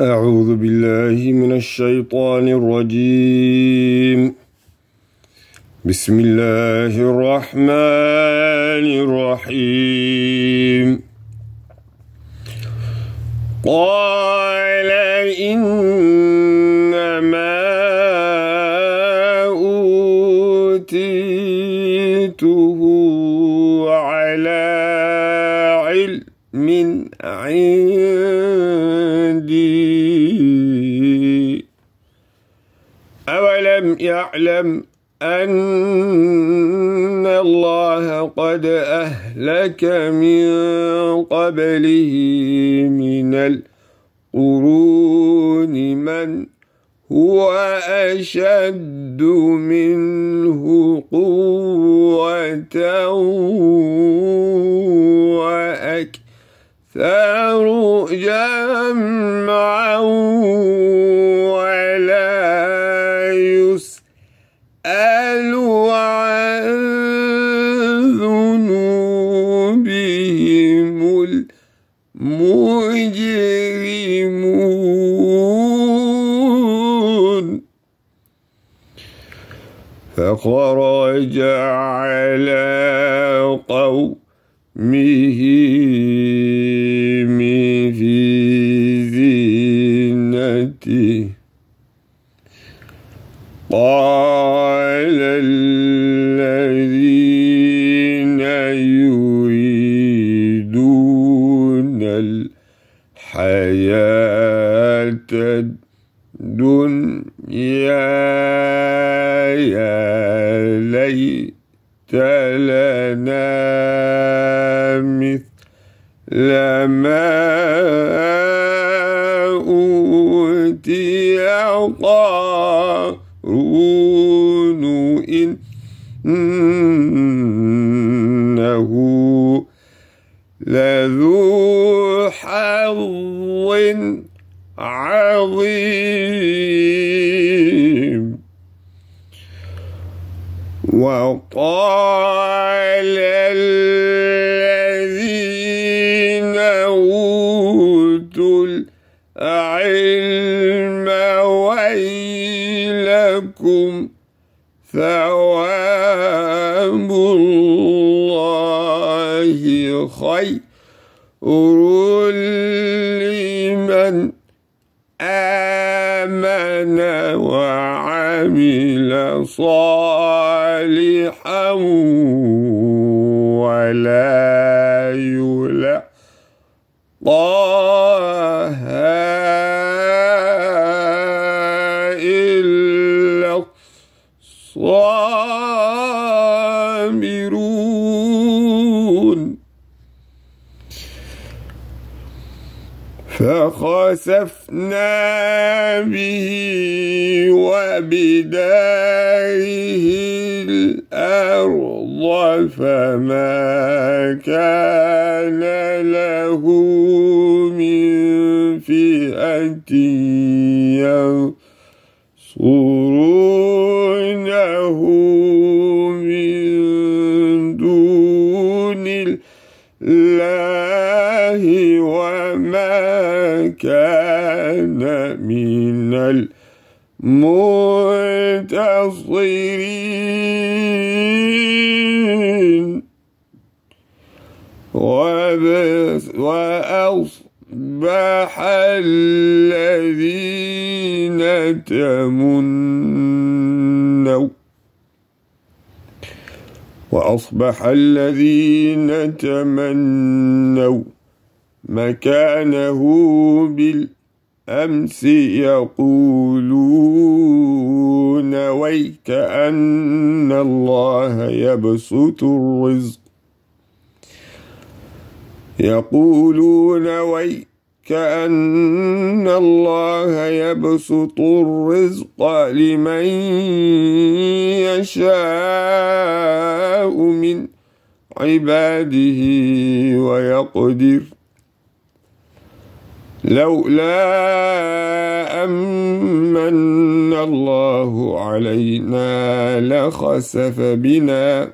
أعوذ بالله من الشيطان الرجيم بسم الله الرحمن الرحيم قال إنما يعلم أن الله قد أهلك من قبله من القرون من هو أشد منه قوة وأكثر جمعاً مجرمون فخرج على قومه في زينته قال يأتي قارون إنه لذو حظ عظيم وقال عمل صالحا ولا يلقى فخسفنا به وبداره الأرض فما كان له من فئة ينصرونه من دون الله وَمَا كان من المنتصرين وأصبح الذين تمنوا وأصبح الذين تمنوا مكانه بالأمس يقولون ويك أن الله يبسط الرزق يقولون ويك كأن الله يبسط الرزق لمن يشاء من عباده ويقدر لولا أمن الله علينا لخسف بنا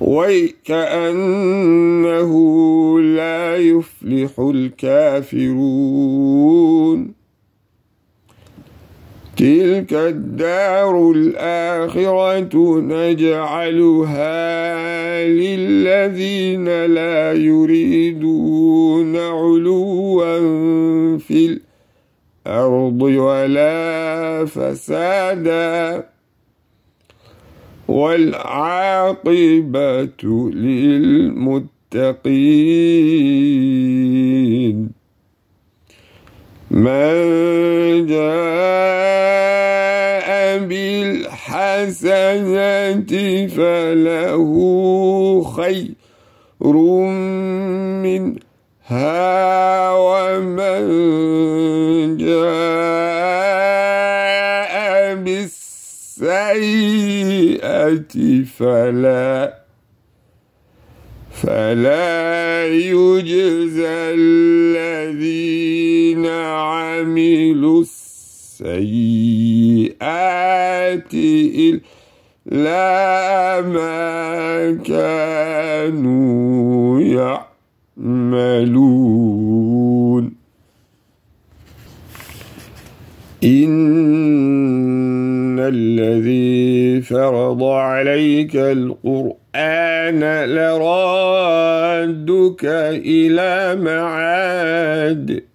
ويكأنه لا يفلح الكافرون تلك الدار الآخرة نجعلها للذين لا يريدون علوا في الأرض ولا فسادا والعاقبة للمتقين من جاء بالحسنة فله خير منها ومن جاء بالسيئة فلا فلا يجزى الذين وعملوا السيئات إلا ما كانوا يعملون إن الذي فرض عليك القرآن لرادك إلى معاد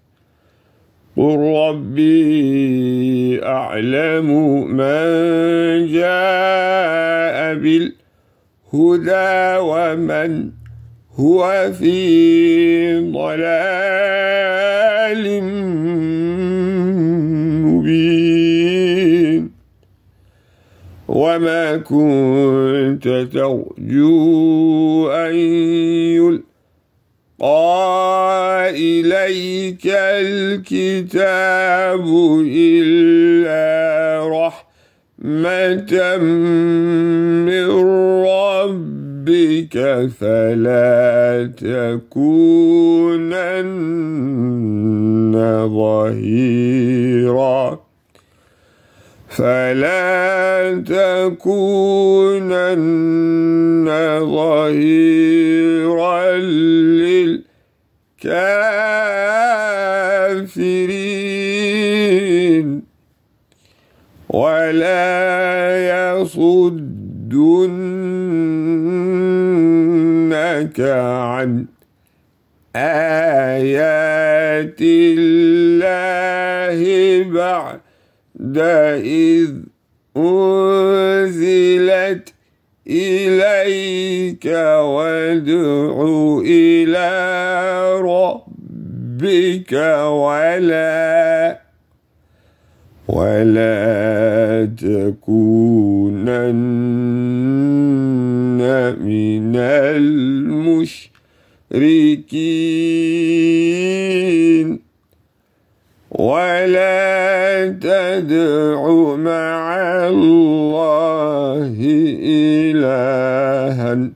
قل ربي أعلم من جاء بالهدى ومن هو في ضلال مبين وما كنت ترجو أن يلقى إليك الكتاب إلا رحمة من ربك فلا تكونن ظهيراً فلا تكونن ظهيرا كافرين ولا يصدنك عن آيات الله بعد إذ أنزلت إليك وادعو إلى ربك ولا ولا تكونن من المشركين ولا تدع مع الله إلها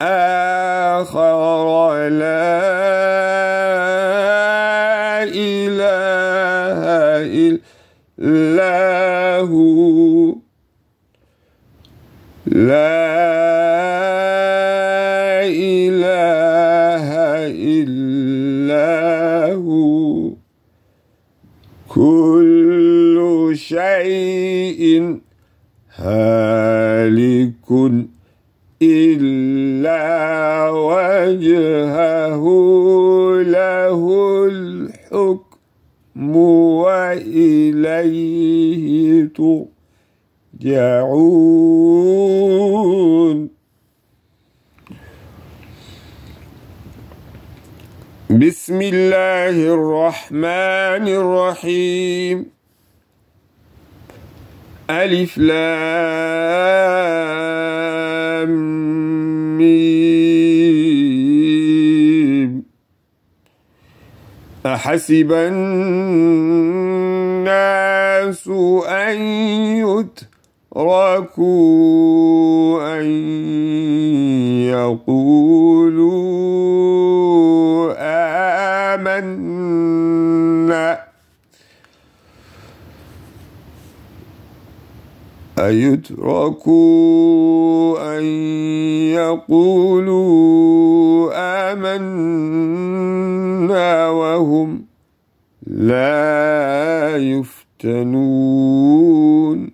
آخر لا إله إلا هو لا إله إلا هو كل شيء هاد مَلِكٌ إِلَّا وَجْهَهُ لَهُ الْحُكْمُ وَإِلَيْهِ تُرْجَعُونَ بسم الله الرحمن الرحيم ألف لام ميم أحسب الناس أن يتركوا أن يقولوا أيتركوا أن يقولوا آمنا وهم لا يفتنون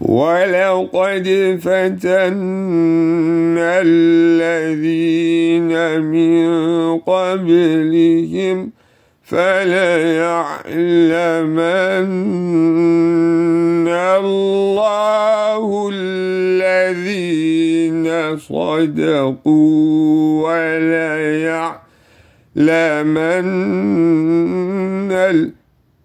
ولقد فتنا الذين من قبلهم فليعلمن الله الذين صدقوا وليعلمن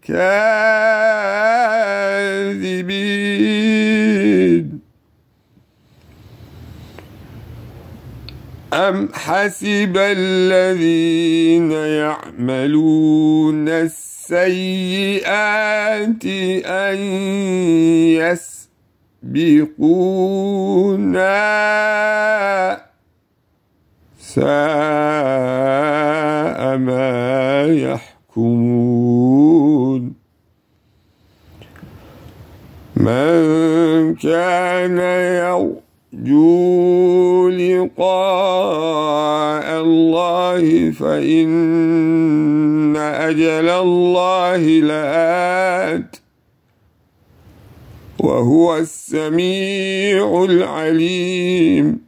الكاذبين أم حسب الذين يعملون السيئات أن يسبقونا ساء ما يحكمون من كان يوم لقاء الله فإن أجل الله لآت وهو السميع العليم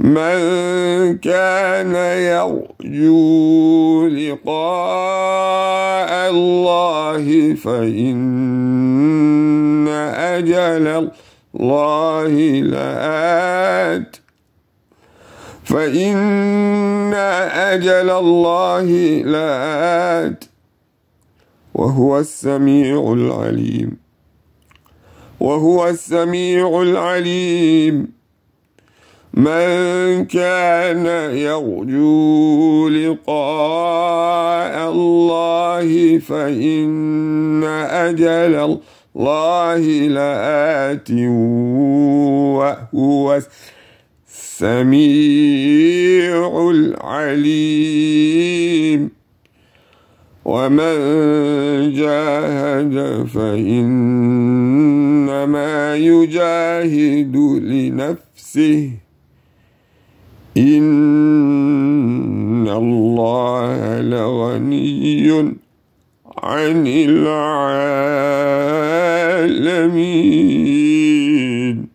من كان يرجو لقاء الله فإن أجل الله الله لآت فإن أجل الله لآت وهو السميع العليم وهو السميع العليم من كان يرجو لقاء الله فإن أجل الله الله لآت وهو السميع العليم ومن جاهد فإنما يجاهد لنفسه إن الله لغني عن العالمين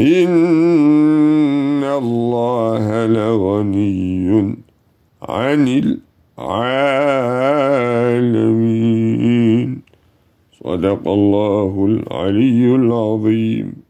إن الله لغني عن العالمين صدق الله العلي العظيم